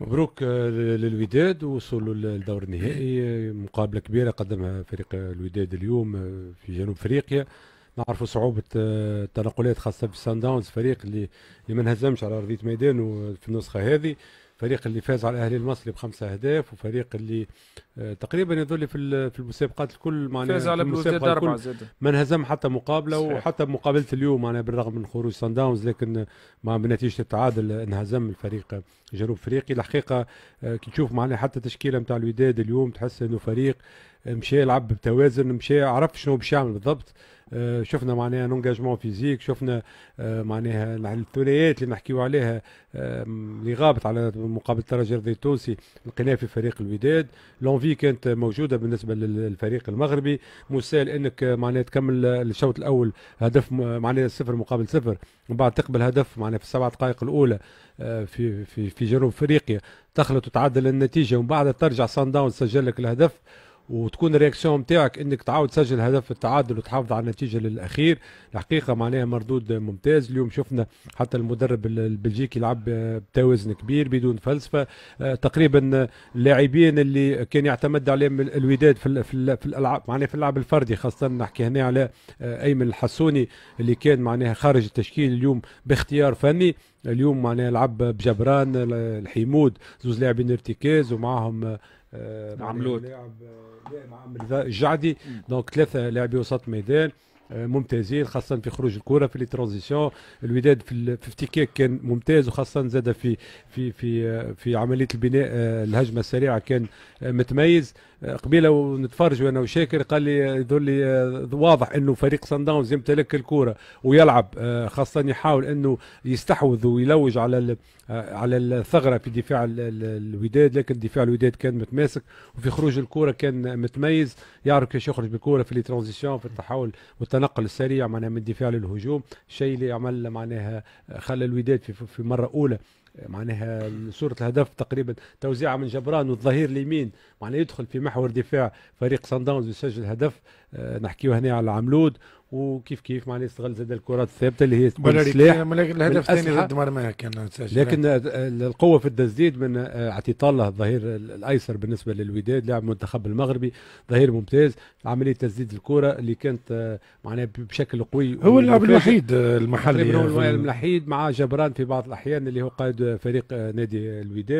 مبروك آه، للوداد وصولوا للدور النهائي آه، مقابله كبيره قدمها فريق آه، الوداد اليوم في جنوب افريقيا نعرفوا صعوبه التنقلات خاصه في سان داونز فريق اللي ما انهزمش على ارضيه ميدان في النسخه هذه فريق اللي فاز على الاهلي المصري بخمسة اهداف وفريق اللي آه، تقريبا يظل في في المسابقات الكل معناها فاز على اربعه زاد ما انهزم حتى مقابله صحيح. وحتى مقابله اليوم معناها بالرغم من خروج سان داونز لكن مع بنتيجه التعادل انهزم الفريق جنوب افريقي الحقيقه آه، كي تشوف معناها حتى تشكيله نتاع الوداد اليوم تحس انه فريق مشى يلعب بتوازن مشى عرف شنو باش يعمل بالضبط آه، شفنا معناها لونجاجمون فيزيك شفنا آه، معناها الثنائيات اللي نحكيو عليها اللي غابت على مقابل الترجي الرياضي التونسي لقيناه في فريق الوداد لونفي كانت موجوده بالنسبه للفريق المغربي مسال انك آه، معناها تكمل الشوط الاول هدف معناها صفر مقابل صفر ومن بعد تقبل هدف معناها في السبع دقائق الاولى في في في جنوب افريقيا تخلط وتعدل النتيجه ومن بعد ترجع سان داون سجل لك الهدف وتكون الرياكسيون نتاعك انك تعاود تسجل هدف التعادل وتحافظ على النتيجه للاخير الحقيقه معناها مردود ممتاز اليوم شفنا حتى المدرب البلجيكي لعب بتوازن كبير بدون فلسفه آه، تقريبا اللاعبين اللي كان يعتمد عليهم الوداد في في, الالعاب معناها في اللعب الفردي خاصه نحكي هنا على آه، ايمن الحسوني اللي كان معناها خارج التشكيل اليوم باختيار فني اليوم معناها لعب بجبران الحيمود زوز لاعبين ارتكاز ومعهم آه، معملود لاعب مع الجعدي دونك ثلاثه لاعبي وسط ميدان آه، ممتازين خاصة في خروج الكرة في لي ترانزيسيون الوداد في, في افتكاك كان ممتاز وخاصة زاد في في في آه، في عملية البناء آه، الهجمة السريعة كان متميز قبيله ونتفرجوا انا وشاكر قال لي يقول لي واضح انه فريق صن داونز يمتلك الكوره ويلعب آه، خاصه يحاول انه يستحوذ ويلوج على آه، على الثغره في دفاع الوداد لكن دفاع الوداد كان متماسك وفي خروج الكوره كان متميز يعرف كيفاش يخرج بالكوره في لي ترانزيسيون في التحول والتنقل السريع معناها من الدفاع للهجوم الشيء اللي عمل معناها آه، خلى الوداد في مره اولى معناها صورة الهدف تقريبا توزيعة من جبران والظهير اليمين معناها يدخل في محور دفاع فريق سان داونز ويسجل هدف آه، نحكيو هنا على عملود وكيف كيف معني استغل زاد الكرات الثابته اللي هي السلاح سلاح ولكن الهدف الثاني ضد مرمى كان لكن آه، القوه في التسديد من آه، عطي طاله الظهير الايسر بالنسبه للوداد لاعب المنتخب المغربي ظهير ممتاز عمليه تسديد الكره اللي كانت آه، معناها بشكل قوي هو اللاعب الوحيد المحلي هو الوحيد مع جبران في بعض الاحيان اللي هو قائد فريق نادي الوداد